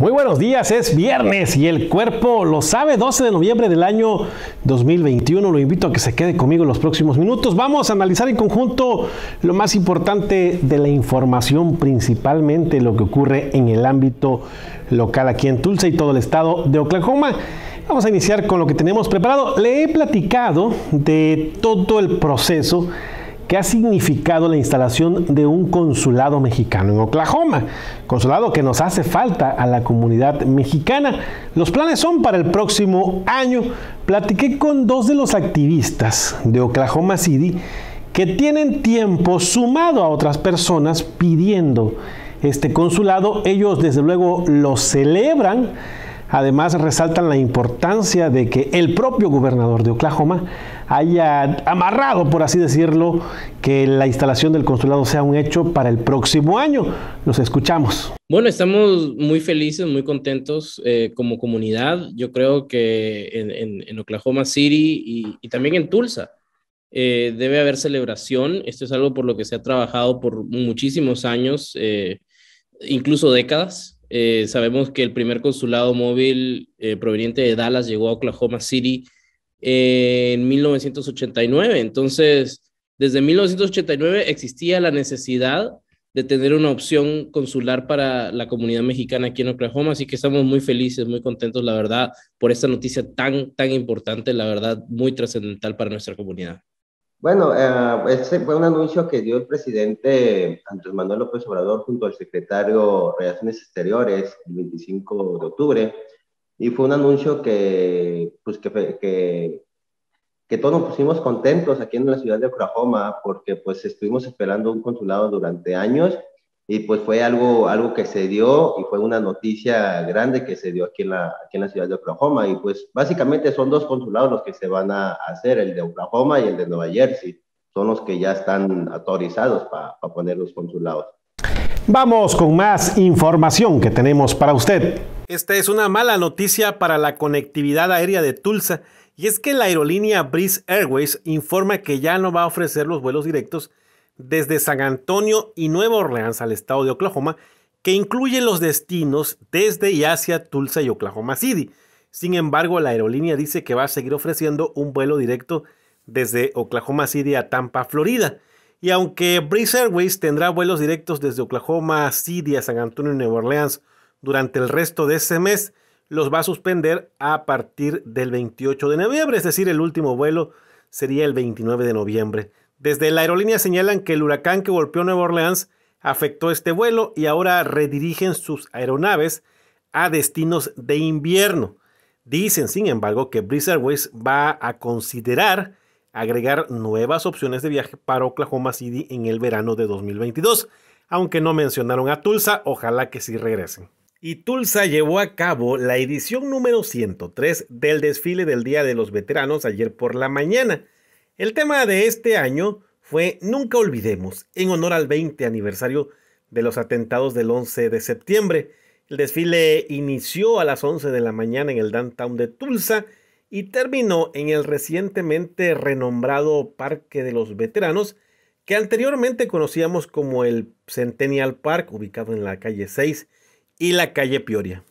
Muy buenos días, es viernes y el cuerpo lo sabe, 12 de noviembre del año 2021. Lo invito a que se quede conmigo en los próximos minutos. Vamos a analizar en conjunto lo más importante de la información, principalmente lo que ocurre en el ámbito local aquí en Tulsa y todo el estado de Oklahoma. Vamos a iniciar con lo que tenemos preparado. Le he platicado de todo el proceso ¿Qué ha significado la instalación de un consulado mexicano en Oklahoma, consulado que nos hace falta a la comunidad mexicana. Los planes son para el próximo año. Platiqué con dos de los activistas de Oklahoma City que tienen tiempo sumado a otras personas pidiendo este consulado. Ellos desde luego lo celebran. Además resaltan la importancia de que el propio gobernador de Oklahoma haya amarrado, por así decirlo, que la instalación del consulado sea un hecho para el próximo año. Nos escuchamos. Bueno, estamos muy felices, muy contentos eh, como comunidad. Yo creo que en, Oklahoma City y, también en Tulsa eh, debe haber celebración. Esto es algo por lo que se ha trabajado por muchísimos años, eh, incluso décadas. sabemos que el primer consulado móvil proveniente de Dallas llegó a Oklahoma City en 1989. Entonces, desde 1989 existía la necesidad de tener una opción consular para la comunidad mexicana aquí en Oklahoma, así que estamos muy felices, muy contentos, la verdad, por esta noticia tan, tan importante, la verdad, muy trascendental para nuestra comunidad. Bueno, eh, ese fue un anuncio que dio el presidente Andrés Manuel López Obrador junto al secretario de Relaciones Exteriores el 25 de octubre. Y fue un anuncio que, pues, que, que, todos nos pusimos contentos aquí en la ciudad de Oklahoma, porque pues estuvimos esperando un consulado durante años y pues fue algo, algo que se dio y fue una noticia grande que se dio aquí en la, aquí en la ciudad de Oklahoma. Y pues básicamente son dos consulados los que se van a hacer, el de Oklahoma y el de Nueva Jersey. Son los que ya están autorizados para poner los consulados. Vamos con más información que tenemos para usted. Esta es una mala noticia para la conectividad aérea de Tulsa y es que la aerolínea Breeze Airways informa que ya no va a ofrecer los vuelos directos desde San Antonio y Nueva Orleans al estado de Oklahoma, que incluye los destinos desde y hacia Tulsa y Oklahoma City. Sin embargo, la aerolínea dice que va a seguir ofreciendo un vuelo directo desde Oklahoma City a Tampa, Florida. Y aunque Breeze Airways tendrá vuelos directos desde Oklahoma City a San Antonio y Nueva Orleans durante el resto de ese mes, los va a suspender a partir del 28 de noviembre, es decir, el último vuelo sería el 29 de noviembre. Desde la aerolínea señalan que el huracán que golpeó Nueva Orleans afectó este vuelo y ahora redirigen sus aeronaves a destinos de invierno. Dicen, sin embargo, que Breeze Airways va a considerar agregar nuevas opciones de viaje para Oklahoma City en el verano de 2022. Aunque no mencionaron a Tulsa, ojalá que sí regresen. Y Tulsa llevó a cabo la edición número 103 del desfile del Día de los Veteranos ayer por la mañana. El tema de este año fue Nunca olvidemos, en honor al 20 aniversario de los atentados del 11 de septiembre. El desfile inició a las 11 de la mañana en el downtown de Tulsa y terminó en el recientemente renombrado Parque de los Veteranos, que anteriormente conocíamos como el Centennial Park, ubicado en la calle 6 y la calle Pioria.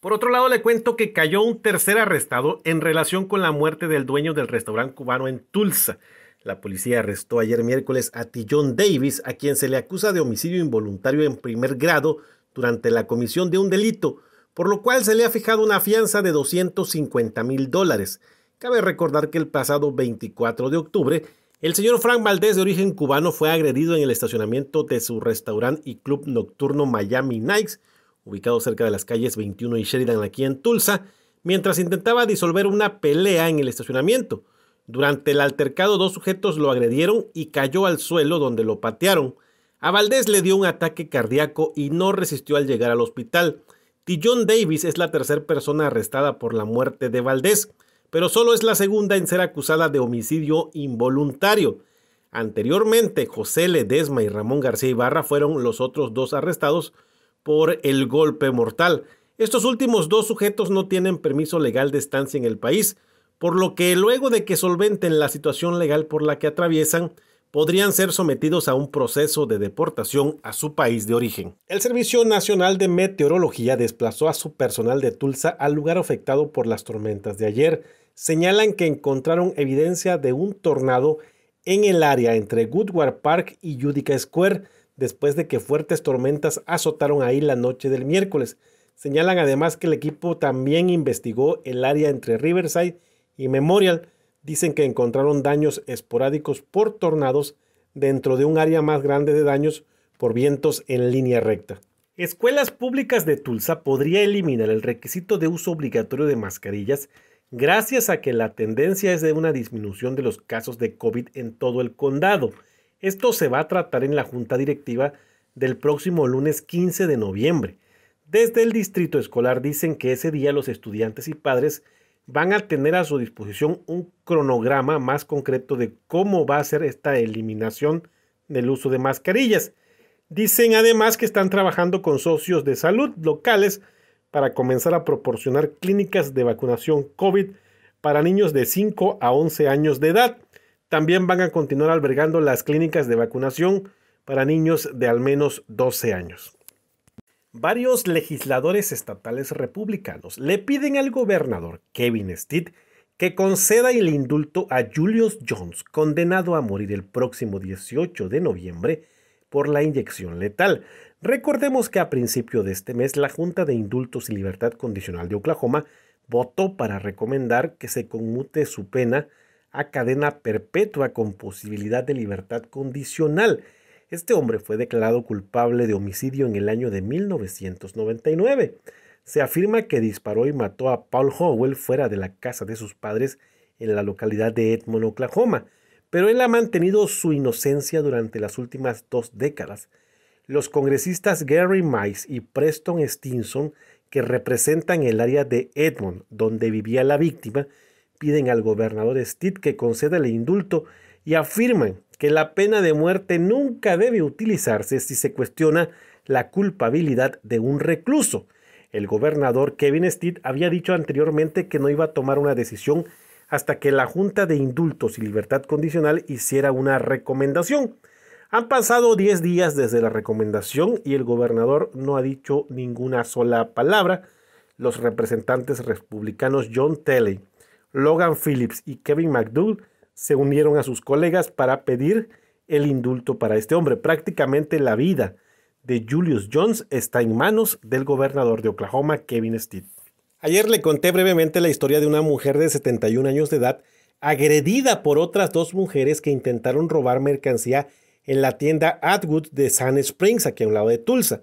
Por otro lado, le cuento que cayó un tercer arrestado en relación con la muerte del dueño del restaurante cubano en Tulsa. La policía arrestó ayer miércoles a Tillon Davis, a quien se le acusa de homicidio involuntario en primer grado durante la comisión de un delito por lo cual se le ha fijado una fianza de 250 mil dólares. Cabe recordar que el pasado 24 de octubre, el señor Frank Valdés, de origen cubano, fue agredido en el estacionamiento de su restaurante y club nocturno Miami Nights, ubicado cerca de las calles 21 y Sheridan aquí en Tulsa, mientras intentaba disolver una pelea en el estacionamiento. Durante el altercado, dos sujetos lo agredieron y cayó al suelo donde lo patearon. A Valdés le dio un ataque cardíaco y no resistió al llegar al hospital. John Davis es la tercera persona arrestada por la muerte de Valdés, pero solo es la segunda en ser acusada de homicidio involuntario. Anteriormente, José Ledesma y Ramón García Ibarra fueron los otros dos arrestados por el golpe mortal. Estos últimos dos sujetos no tienen permiso legal de estancia en el país, por lo que luego de que solventen la situación legal por la que atraviesan, podrían ser sometidos a un proceso de deportación a su país de origen. El Servicio Nacional de Meteorología desplazó a su personal de Tulsa al lugar afectado por las tormentas de ayer. Señalan que encontraron evidencia de un tornado en el área entre Goodward Park y Judica Square después de que fuertes tormentas azotaron ahí la noche del miércoles. Señalan además que el equipo también investigó el área entre Riverside y Memorial, dicen que encontraron daños esporádicos por tornados dentro de un área más grande de daños por vientos en línea recta. Escuelas públicas de Tulsa podría eliminar el requisito de uso obligatorio de mascarillas gracias a que la tendencia es de una disminución de los casos de COVID en todo el condado. Esto se va a tratar en la junta directiva del próximo lunes 15 de noviembre. Desde el distrito escolar dicen que ese día los estudiantes y padres van a tener a su disposición un cronograma más concreto de cómo va a ser esta eliminación del uso de mascarillas. Dicen además que están trabajando con socios de salud locales para comenzar a proporcionar clínicas de vacunación COVID para niños de 5 a 11 años de edad. También van a continuar albergando las clínicas de vacunación para niños de al menos 12 años. Varios legisladores estatales republicanos le piden al gobernador Kevin Stitt que conceda el indulto a Julius Jones, condenado a morir el próximo 18 de noviembre por la inyección letal. Recordemos que a principio de este mes la Junta de Indultos y Libertad Condicional de Oklahoma votó para recomendar que se conmute su pena a cadena perpetua con posibilidad de libertad condicional este hombre fue declarado culpable de homicidio en el año de 1999. Se afirma que disparó y mató a Paul Howell fuera de la casa de sus padres en la localidad de Edmond, Oklahoma, pero él ha mantenido su inocencia durante las últimas dos décadas. Los congresistas Gary Mice y Preston Stinson, que representan el área de Edmond, donde vivía la víctima, piden al gobernador Steed que conceda el indulto y afirman que la pena de muerte nunca debe utilizarse si se cuestiona la culpabilidad de un recluso. El gobernador Kevin Steed había dicho anteriormente que no iba a tomar una decisión hasta que la Junta de Indultos y Libertad Condicional hiciera una recomendación. Han pasado 10 días desde la recomendación y el gobernador no ha dicho ninguna sola palabra. Los representantes republicanos John Telley, Logan Phillips y Kevin McDougall se unieron a sus colegas para pedir el indulto para este hombre. Prácticamente la vida de Julius Jones está en manos del gobernador de Oklahoma, Kevin Steed. Ayer le conté brevemente la historia de una mujer de 71 años de edad agredida por otras dos mujeres que intentaron robar mercancía en la tienda Atwood de Sun Springs, aquí a un lado de Tulsa.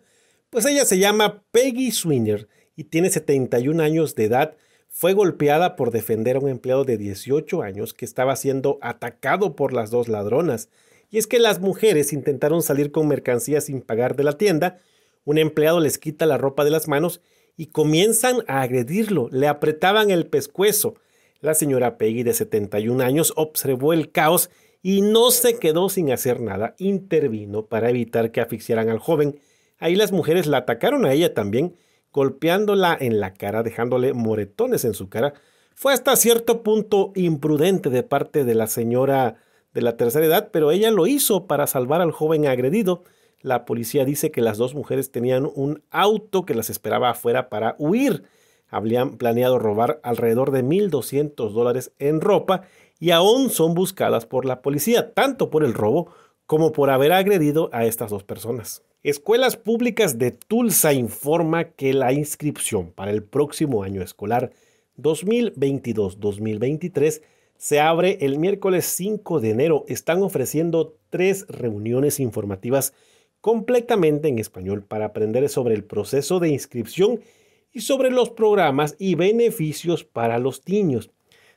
Pues ella se llama Peggy Swinger y tiene 71 años de edad fue golpeada por defender a un empleado de 18 años que estaba siendo atacado por las dos ladronas. Y es que las mujeres intentaron salir con mercancía sin pagar de la tienda, un empleado les quita la ropa de las manos y comienzan a agredirlo, le apretaban el pescuezo. La señora Peggy, de 71 años, observó el caos y no se quedó sin hacer nada, intervino para evitar que asfixiaran al joven. Ahí las mujeres la atacaron a ella también, golpeándola en la cara, dejándole moretones en su cara, fue hasta cierto punto imprudente de parte de la señora de la tercera edad, pero ella lo hizo para salvar al joven agredido. La policía dice que las dos mujeres tenían un auto que las esperaba afuera para huir. Habían planeado robar alrededor de 1.200 dólares en ropa y aún son buscadas por la policía, tanto por el robo como por haber agredido a estas dos personas. Escuelas Públicas de Tulsa informa que la inscripción para el próximo año escolar 2022-2023 se abre el miércoles 5 de enero. Están ofreciendo tres reuniones informativas completamente en español para aprender sobre el proceso de inscripción y sobre los programas y beneficios para los niños.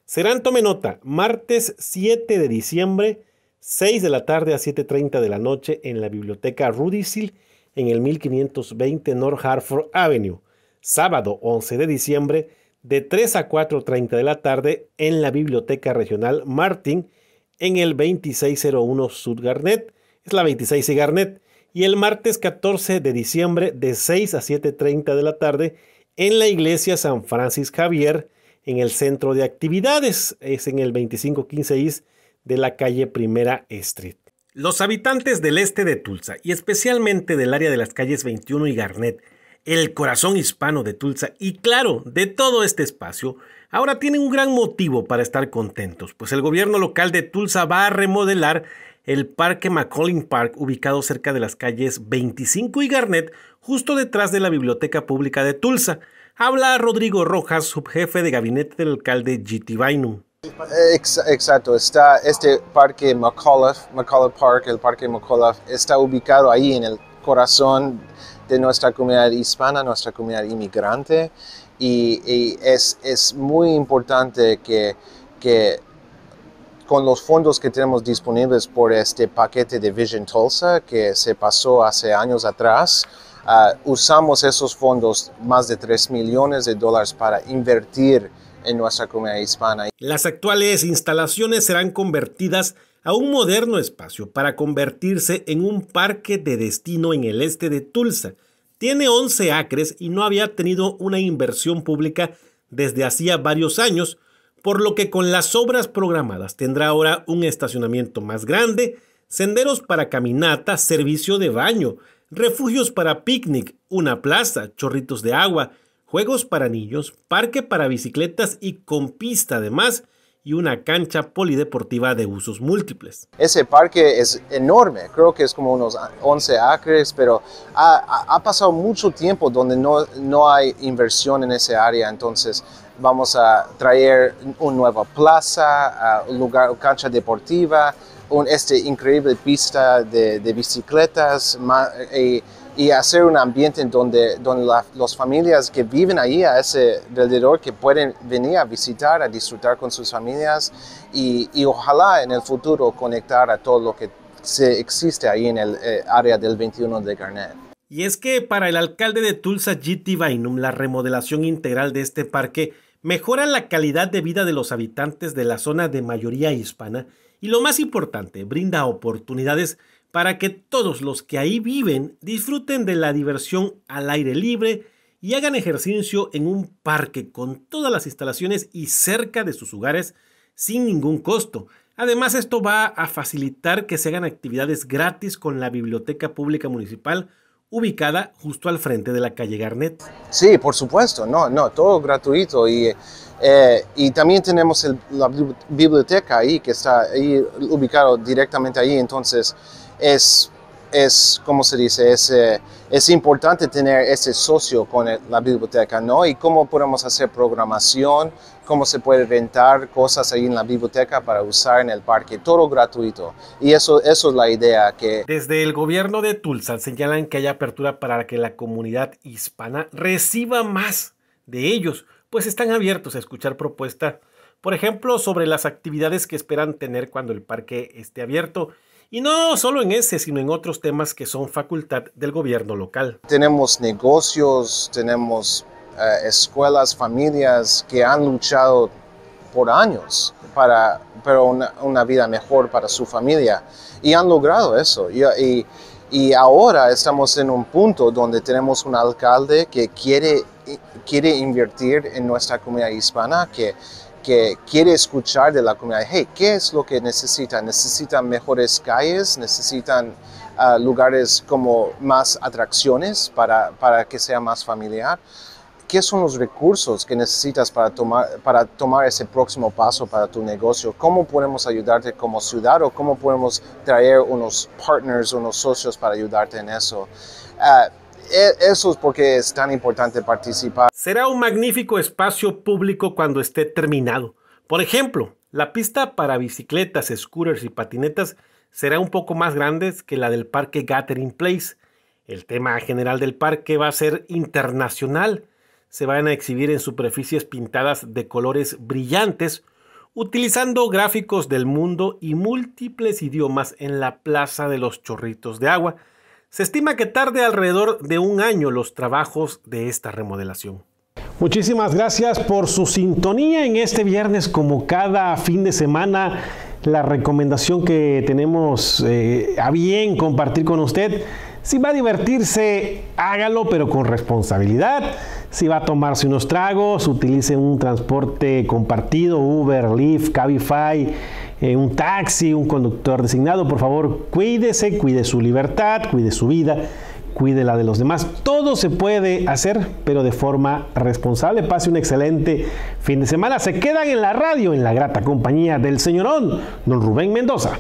Serán, tome nota, martes 7 de diciembre 6 de la tarde a 7.30 de la noche en la biblioteca Rudisil en el 1520 North Hartford Avenue. Sábado 11 de diciembre de 3 a 4.30 de la tarde en la biblioteca regional Martin en el 2601 Sud Garnet, es la 26 y Garnet. Y el martes 14 de diciembre de 6 a 7.30 de la tarde en la iglesia San Francis Javier en el centro de actividades, es en el 2515 East de la calle Primera Street. Los habitantes del este de Tulsa, y especialmente del área de las calles 21 y Garnet, el corazón hispano de Tulsa y claro, de todo este espacio, ahora tienen un gran motivo para estar contentos, pues el gobierno local de Tulsa va a remodelar el parque McCollin Park, ubicado cerca de las calles 25 y Garnet, justo detrás de la Biblioteca Pública de Tulsa. Habla Rodrigo Rojas, subjefe de gabinete del alcalde G.T. Eh, exacto, está este parque McAuliffe, Park, el parque McAuliffe, está ubicado ahí en el corazón de nuestra comunidad hispana, nuestra comunidad inmigrante, y, es, muy importante que, con los fondos que tenemos disponibles por este paquete de Vision Tulsa que se pasó hace años atrás, ah, usamos esos fondos, más de 3 millones de dólares, para invertir en nuestra Las actuales instalaciones serán convertidas a un moderno espacio para convertirse en un parque de destino en el este de Tulsa. Tiene 11 acres y no había tenido una inversión pública desde hacía varios años, por lo que con las obras programadas tendrá ahora un estacionamiento más grande, senderos para caminata, servicio de baño, refugios para picnic, una plaza, chorritos de agua, juegos para niños, parque para bicicletas y con pista además y una cancha polideportiva de usos múltiples. Ese parque es enorme, creo que es como unos 11 acres, pero ha, pasado mucho tiempo donde no, no hay inversión en ese área, entonces vamos a traer una nueva plaza, un lugar, cancha deportiva, un, este increíble pista de, bicicletas, y hacer un ambiente en donde, donde las familias que viven ahí a ese alrededor que pueden venir a visitar, a disfrutar con sus familias y, ojalá en el futuro conectar a todo lo que se existe ahí en el eh, área del 21 de Garnet. Y es que para el alcalde de Tulsa, G.T. Vainum la remodelación integral de este parque mejora la calidad de vida de los habitantes de la zona de mayoría hispana y lo más importante, brinda oportunidades para que todos los que ahí viven disfruten de la diversión al aire libre y hagan ejercicio en un parque con todas las instalaciones y cerca de sus hogares sin ningún costo. Además, esto va a facilitar que se hagan actividades gratis con la Biblioteca Pública Municipal ubicada justo al frente de la calle Garnet. Sí, por supuesto, no, no, todo gratuito y, eh, y también tenemos la biblioteca ahí que está ahí ubicado directamente ahí, entonces es, es ¿cómo se dice? Es, eh, es importante tener ese socio con la biblioteca, ¿no? Y cómo podemos hacer programación, cómo se puede rentar cosas ahí en la biblioteca para usar en el parque, todo gratuito. Y eso, eso es la idea que... Desde el gobierno de Tulsa señalan que hay apertura para que la comunidad hispana reciba más de ellos, pues están abiertos a escuchar propuestas, por ejemplo, sobre las actividades que esperan tener cuando el parque esté abierto y no solo en ese, sino en otros temas que son facultad del gobierno local. Tenemos negocios, tenemos eh, escuelas, familias que han luchado por años para, pero una, vida mejor para su familia y han logrado eso. Y, y, ahora estamos en un punto donde tenemos un alcalde que quiere, quiere invertir en nuestra comunidad hispana, que que quiere escuchar de la comunidad, hey, ¿qué es lo que necesita? ¿Necesitan mejores calles? ¿Necesitan ah, lugares como más atracciones para, para, que sea más familiar? ¿Qué son los recursos que necesitas para tomar, para tomar ese próximo paso para tu negocio? ¿Cómo podemos ayudarte como ciudad o cómo podemos traer unos partners, unos socios para ayudarte en eso? Ah, e, eso es porque es tan importante participar. Será un magnífico espacio público cuando esté terminado. Por ejemplo, la pista para bicicletas, scooters y patinetas será un poco más grande que la del parque Gathering Place. El tema general del parque va a ser internacional. Se van a exhibir en superficies pintadas de colores brillantes, utilizando gráficos del mundo y múltiples idiomas en la Plaza de los Chorritos de Agua se estima que tarde alrededor de un año los trabajos de esta remodelación. Muchísimas gracias por su sintonía en este viernes como cada fin de semana. La recomendación que tenemos eh, a bien compartir con usted si va a divertirse, hágalo, pero con responsabilidad. Si va a tomarse unos tragos, utilice un transporte compartido, Uber, Lyft, Cabify, eh, un taxi, un conductor designado, por favor, cuídese, cuide su libertad, cuide su vida, cuide la de los demás. Todo se puede hacer, pero de forma responsable. Pase un excelente fin de semana. Se quedan en la radio, en la grata compañía del señorón, don Rubén Mendoza.